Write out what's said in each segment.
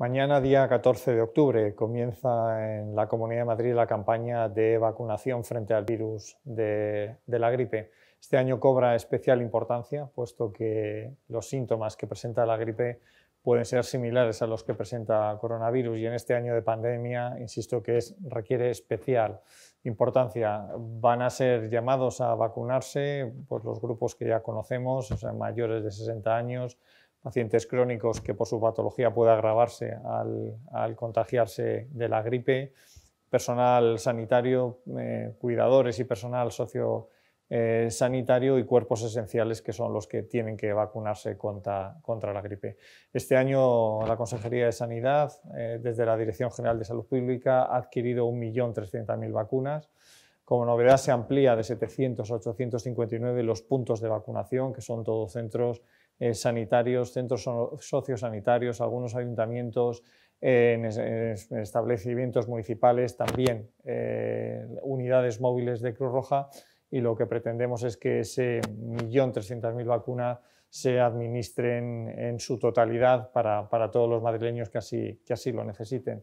Mañana, día 14 de octubre, comienza en la Comunidad de Madrid la campaña de vacunación frente al virus de, la gripe. Este año cobra especial importancia, puesto que los síntomas que presenta la gripe pueden ser similares a los que presenta coronavirus y en este año de pandemia, insisto que requiere especial importancia. Van a ser llamados a vacunarse pues, los grupos que ya conocemos, o sea, mayores de 60 años, pacientes crónicos que por su patología puede agravarse al, contagiarse de la gripe, personal sanitario, eh, cuidadores y personal sociosanitario eh, y cuerpos esenciales que son los que tienen que vacunarse contra, contra la gripe. Este año la Consejería de Sanidad, eh, desde la Dirección General de Salud Pública, ha adquirido 1.300.000 vacunas. Como novedad se amplía de 700 a 859 los puntos de vacunación, que son todos centros eh, sanitarios, centros sociosanitarios, algunos ayuntamientos, establecimientos municipales, también eh, unidades móviles de Cruz Roja y lo que pretendemos es que ese millón trescientas mil vacunas se administren en su totalidad para, todos los madrileños que así, que así lo necesiten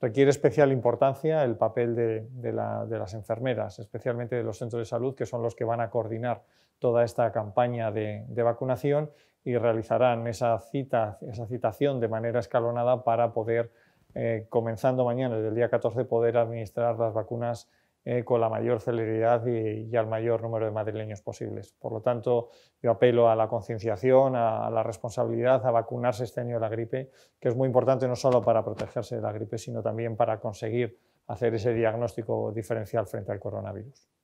requiere especial importancia el papel de, las enfermeras, especialmente de los centros de salud, que son los que van a coordinar toda esta campaña de, de vacunación y realizarán esa, cita, esa citación de manera escalonada para poder, eh, comenzando mañana, desde el día 14, poder administrar las vacunas eh, con la mayor celeridad y, al mayor número de madrileños posibles. Por lo tanto, yo apelo a la concienciación, a, a, la responsabilidad, a vacunarse este año de la gripe, que es muy importante no solo para protegerse de la gripe, sino también para conseguir hacer ese diagnóstico diferencial frente al coronavirus.